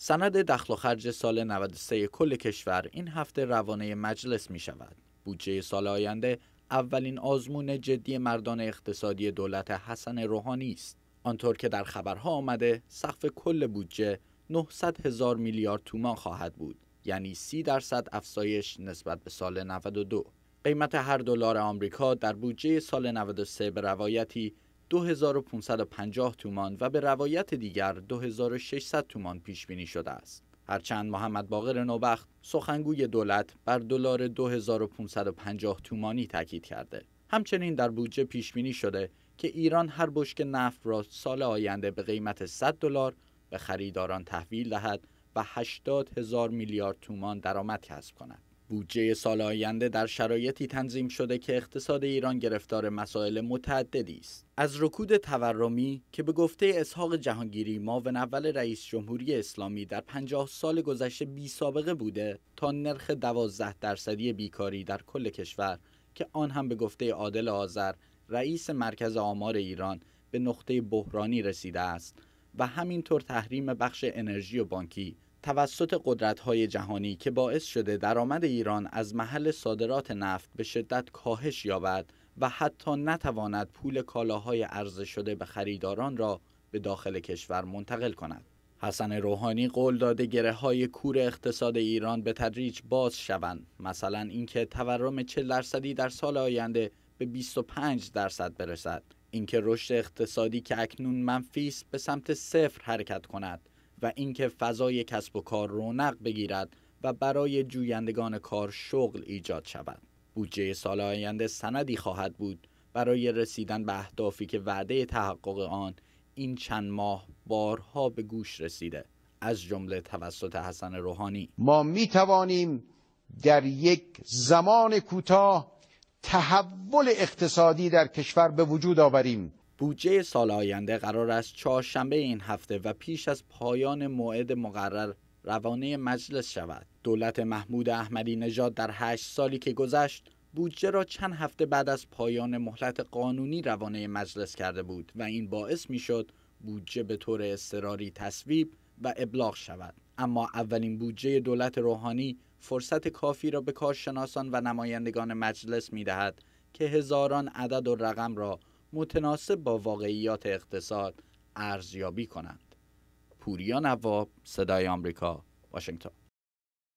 سند دخل و خرج سال 93 کل کشور این هفته روانه مجلس می شود. بودجه سال آینده اولین آزمون جدی مردان اقتصادی دولت حسن روحانی است. آنطور که در خبرها آمده، سقف کل بودجه 900 هزار میلیارد تومان خواهد بود. یعنی 30 درصد افزایش نسبت به سال 92. قیمت هر دلار آمریکا در بودجه سال 93 به روایتی 2550 تومان و به روایت دیگر 2600 تومان پیش بینی شده است. هرچند محمد باقر نوبخت سخنگوی دولت بر دلار 2550 تومانی تاکید کرده. همچنین در بودجه پیش بینی شده که ایران هر بشک نفت را سال آینده به قیمت 100 دلار به خریداران تحویل دهد و 80 هزار میلیارد تومان درآمد کسب کند. بودجه سال آینده در شرایطی تنظیم شده که اقتصاد ایران گرفتار مسائل متعددی است از رکود تورمی که به گفته اسحاق جهانگیری معاون اول رئیس جمهوری اسلامی در 50 سال گذشته بی سابقه بوده تا نرخ 12 درصدی بیکاری در کل کشور که آن هم به گفته عادل آذر رئیس مرکز آمار ایران به نقطه بحرانی رسیده است و همینطور تحریم بخش انرژی و بانکی توسط های جهانی که باعث شده درآمد ایران از محل صادرات نفت به شدت کاهش یابد و حتی نتواند پول کالاهای عرضه شده به خریداران را به داخل کشور منتقل کند. حسن روحانی قول داده گره های کور اقتصاد ایران به تدریج باز شوند مثلا اینکه تورم 40 درصدی در سال آینده به 25 درصد برسد اینکه رشد اقتصادی که اکنون منفی است به سمت صفر حرکت کند و اینکه فضای کسب و کار رونق بگیرد و برای جویندگان کار شغل ایجاد شود. بودجه سال آینده سندی خواهد بود برای رسیدن به اهدافی که وعده تحقق آن این چند ماه بارها به گوش رسیده از جمله توسط حسن روحانی ما می توانیم در یک زمان کوتاه تحول اقتصادی در کشور به وجود آوریم بودجه سال آینده قرار است چهارشنبه این هفته و پیش از پایان موعد مقرر روانه مجلس شود. دولت محمود احمدی نژاد در هشت سالی که گذشت بودجه را چند هفته بعد از پایان مهلت قانونی روانه مجلس کرده بود و این باعث می شد بودجه به طور اضطراری تصویب و ابلاغ شود اما اولین بودجه دولت روحانی فرصت کافی را به کارشناسان و نمایندگان مجلس می دهد که هزاران عدد و رقم را متناسب با واقعیات اقتصاد ارزیابی کنند. پوریا نواب صدای آمریکا واشنگتن